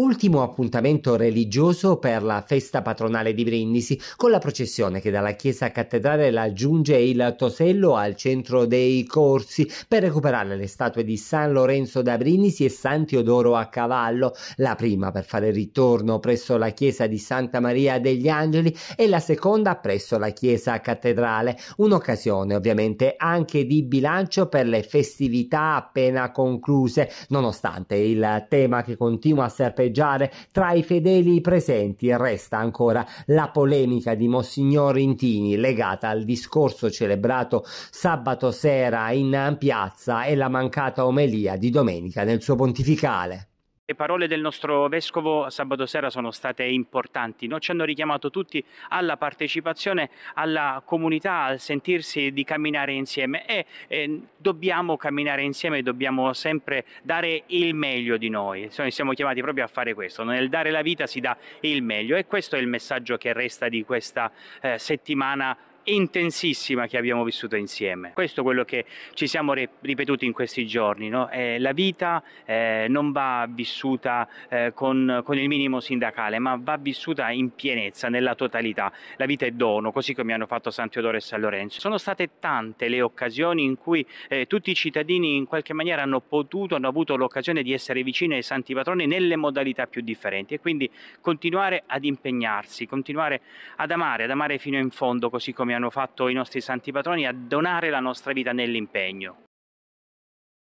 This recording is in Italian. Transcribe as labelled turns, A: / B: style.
A: Ultimo appuntamento religioso per la festa patronale di Brindisi, con la processione che dalla chiesa cattedrale raggiunge il Tosello al centro dei corsi per recuperare le statue di San Lorenzo da Brindisi e San Teodoro a cavallo, la prima per fare ritorno presso la chiesa di Santa Maria degli Angeli e la seconda presso la chiesa cattedrale, un'occasione ovviamente anche di bilancio per le festività appena concluse, nonostante il tema che continua a serpeggiare scarseggiare tra i fedeli presenti resta ancora la polemica di Monsignor Intini legata al discorso celebrato sabato sera in piazza e la mancata omelia di domenica nel suo pontificale.
B: Le parole del nostro Vescovo sabato sera sono state importanti, no? ci hanno richiamato tutti alla partecipazione, alla comunità, al sentirsi di camminare insieme e eh, dobbiamo camminare insieme, dobbiamo sempre dare il meglio di noi, Insomma, siamo chiamati proprio a fare questo, nel dare la vita si dà il meglio e questo è il messaggio che resta di questa eh, settimana intensissima che abbiamo vissuto insieme. Questo è quello che ci siamo ripetuti in questi giorni. No? Eh, la vita eh, non va vissuta eh, con, con, il minimo sindacale, ma va vissuta in pienezza, nella totalità. La vita è dono, così come hanno fatto San Teodoro e San Lorenzo. Sono state tante le occasioni in cui eh, tutti i cittadini in qualche maniera hanno potuto, hanno avuto l'occasione di essere vicini ai santi patroni nelle modalità più differenti e quindi continuare ad impegnarsi, continuare ad amare, ad amare fino in fondo, così come hanno hanno fatto i nostri santi patroni a donare la nostra vita nell'impegno.